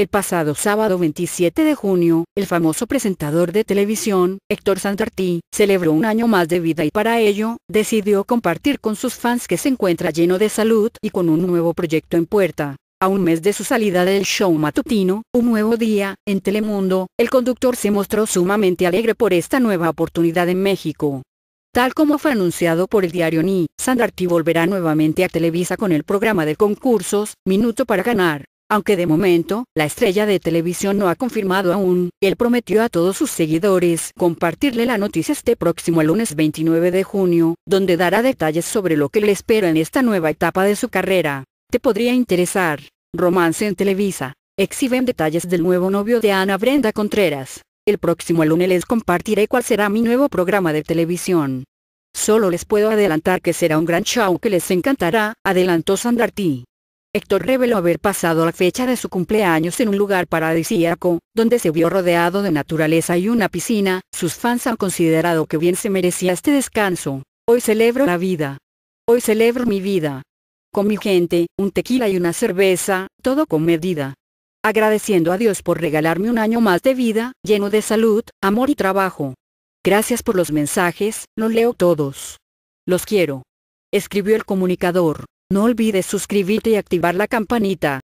El pasado sábado 27 de junio, el famoso presentador de televisión, Héctor Santartí, celebró un año más de vida y para ello, decidió compartir con sus fans que se encuentra lleno de salud y con un nuevo proyecto en puerta. A un mes de su salida del show matutino, Un Nuevo Día, en Telemundo, el conductor se mostró sumamente alegre por esta nueva oportunidad en México. Tal como fue anunciado por el diario Ni, Sandarti volverá nuevamente a Televisa con el programa de concursos, Minuto para Ganar. Aunque de momento, la estrella de televisión no ha confirmado aún, él prometió a todos sus seguidores compartirle la noticia este próximo lunes 29 de junio, donde dará detalles sobre lo que le espera en esta nueva etapa de su carrera. Te podría interesar. Romance en Televisa. Exhiben detalles del nuevo novio de Ana Brenda Contreras. El próximo lunes les compartiré cuál será mi nuevo programa de televisión. Solo les puedo adelantar que será un gran show que les encantará, adelantó Sandartí. Héctor reveló haber pasado la fecha de su cumpleaños en un lugar paradisíaco, donde se vio rodeado de naturaleza y una piscina, sus fans han considerado que bien se merecía este descanso. Hoy celebro la vida. Hoy celebro mi vida. Con mi gente, un tequila y una cerveza, todo con medida. Agradeciendo a Dios por regalarme un año más de vida, lleno de salud, amor y trabajo. Gracias por los mensajes, los leo todos. Los quiero. Escribió el comunicador. No olvides suscribirte y activar la campanita.